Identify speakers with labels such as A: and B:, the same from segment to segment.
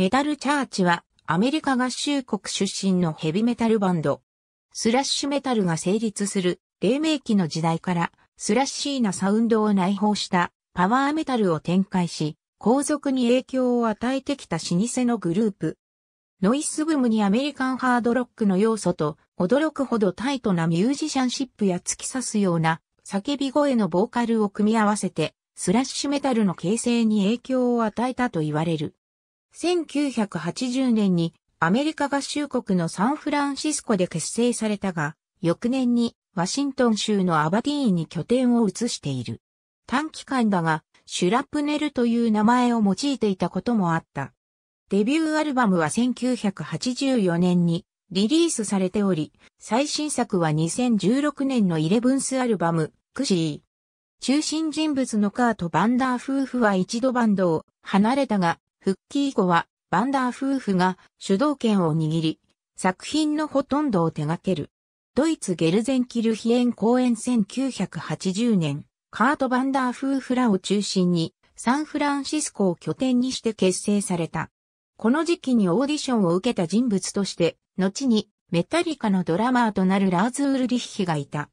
A: メタルチャーチはアメリカ合衆国出身のヘビメタルバンド。スラッシュメタルが成立する黎明期の時代からスラッシーなサウンドを内包したパワーメタルを展開し、後続に影響を与えてきた老舗のグループ。ノイスブムにアメリカンハードロックの要素と驚くほどタイトなミュージシャンシップや突き刺すような叫び声のボーカルを組み合わせてスラッシュメタルの形成に影響を与えたと言われる。1980年にアメリカ合衆国のサンフランシスコで結成されたが、翌年にワシントン州のアバディーンに拠点を移している。短期間だが、シュラプネルという名前を用いていたこともあった。デビューアルバムは1984年にリリースされており、最新作は2016年のイレブンスアルバム、クシー。中心人物のカート・バンダー夫婦は一度バンドを離れたが、復帰以後は、バンダー夫婦が主導権を握り、作品のほとんどを手掛ける。ドイツゲルゼンキルヒエン公演1980年、カート・バンダー夫婦らを中心に、サンフランシスコを拠点にして結成された。この時期にオーディションを受けた人物として、後にメタリカのドラマーとなるラーズ・ウルリッヒがいた。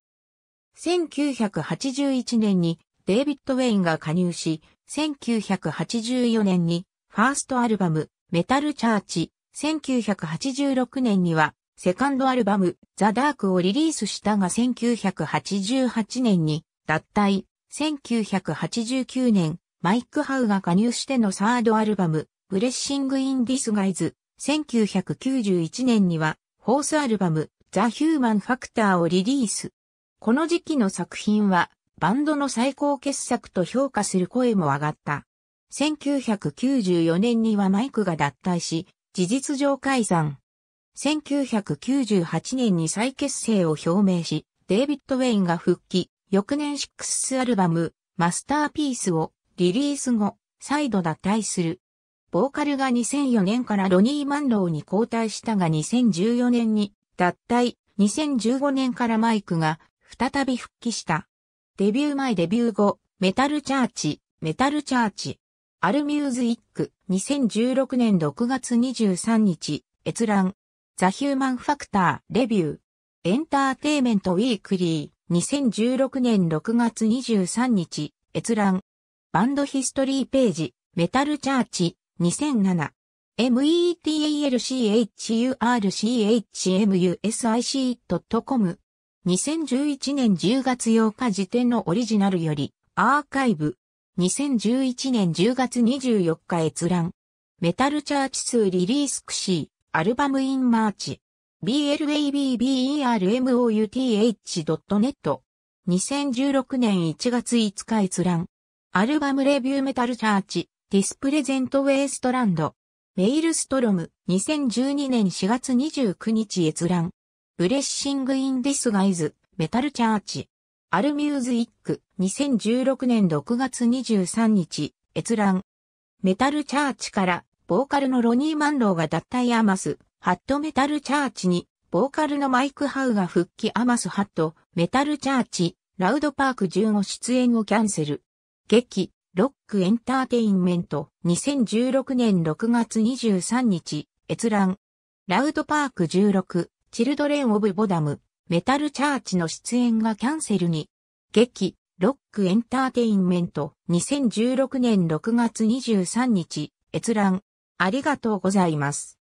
A: 1981年にデイビッド・ウェインが加入し、1984年にファーストアルバム、メタルチャーチ、1986年には、セカンドアルバム、ザ・ダークをリリースしたが1988年に、脱退、1989年、マイク・ハウが加入してのサードアルバム、ブレッシング・イン・ディス・ガイズ、1991年には、フォースアルバム、ザ・ヒューマン・ファクターをリリース。この時期の作品は、バンドの最高傑作と評価する声も上がった。1994年にはマイクが脱退し、事実上解散。1998年に再結成を表明し、デイビッド・ウェインが復帰、翌年シックスアルバム、マスターピースをリリース後、再度脱退する。ボーカルが2004年からロニー・マンローに交代したが2014年に脱退、2015年からマイクが再び復帰した。デビュー前デビュー後、メタルチャーチ、メタルチャーチ。アルミューズイック、2016年6月23日、閲覧。ザ・ヒューマン・ファクター、レビュー。エンターテイメント・ウィークリー、2016年6月23日、閲覧。バンドヒストリーページ、メタル・チャーチ、2007。metalchurchmusic.com2011 年10月8日時点のオリジナルより、アーカイブ。2011年10月24日閲覧。メタルチャーチ数リリースクシー、アルバムインマーチ。blabbermouth.net。2016年1月5日閲覧。アルバムレビューメタルチャーチ、ディスプレゼントウェイストランド。メイルストロム、2012年4月29日閲覧。ブレッシングインディスガイズ、メタルチャーチ。アルミューズイック、2016年6月23日、閲覧。メタルチャーチから、ボーカルのロニー・マンローが脱退アマス、ハットメタルチャーチに、ボーカルのマイク・ハウが復帰アマスハット、メタルチャーチ、ラウドパーク15出演をキャンセル。劇、ロックエンターテインメント、2016年6月23日、閲覧。ラウドパーク16、チルドレン・オブ・ボダム、メタルチャーチの出演がキャンセルに。劇、ロックエンターテインメント、2016年6月23日、閲覧。ありがとうございます。